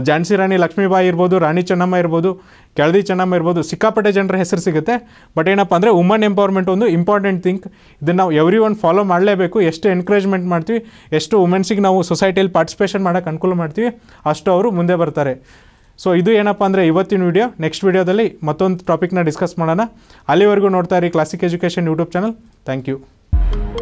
ಝಾನ್ಸಿ ರಾಣಿ ಲಕ್ಷ್ಮೀಬಾಯಿ ಇರ್ಬೋದು ರಾಣಿ ಚೆನ್ನಮ್ಮ ಇರ್ಬೋದು ಕೆಳದಿ ಚೆನ್ನಮ್ಮ ಇರ್ಬೋದು ಸಿಕ್ಕಾಪಟ್ಟೆ ಜನರ ಹೆಸರು ಸಿಗುತ್ತೆ ಬಟ್ ಏನಪ್ಪ ಅಂದರೆ ವುಮನ್ ಎಂಪವರ್ಮೆಂಟ್ ಒಂದು ಇಂಪಾರ್ಟೆಂಟ್ ಥಿಂಕ್ ಇದನ್ನು ನಾವು ಎವ್ರಿ ಒನ್ ಫಾಲೋ ಮಾಡಲೇಬೇಕು ಎಷ್ಟು ಎನ್ಕರೇಜ್ಮೆಂಟ್ ಮಾಡ್ತೀವಿ ಎಷ್ಟು ವುಮೆನ್ಸಿಗೆ ನಾವು ಸೊಸೈಟಿಯಲ್ಲಿ ಪಾರ್ಟಿಸಿಪೇಷನ್ ಮಾಡೋಕ್ಕೆ ಅನುಕೂಲ ಮಾಡ್ತೀವಿ ಅಷ್ಟು ಅವರು ಮುಂದೆ ಬರ್ತಾರೆ ಸೊ ಇದು ಏನಪ್ಪ ಅಂದರೆ ಇವತ್ತಿನ ವೀಡಿಯೋ ನೆಕ್ಸ್ಟ್ ವೀಡಿಯೋದಲ್ಲಿ ಮತ್ತೊಂದು ಟಾಪಿಕ್ನ ಡಿಸ್ಕಸ್ ಮಾಡೋಣ ಅಲ್ಲಿವರೆಗೂ ನೋಡ್ತಾ ಇರಿ classic education YouTube channel thank you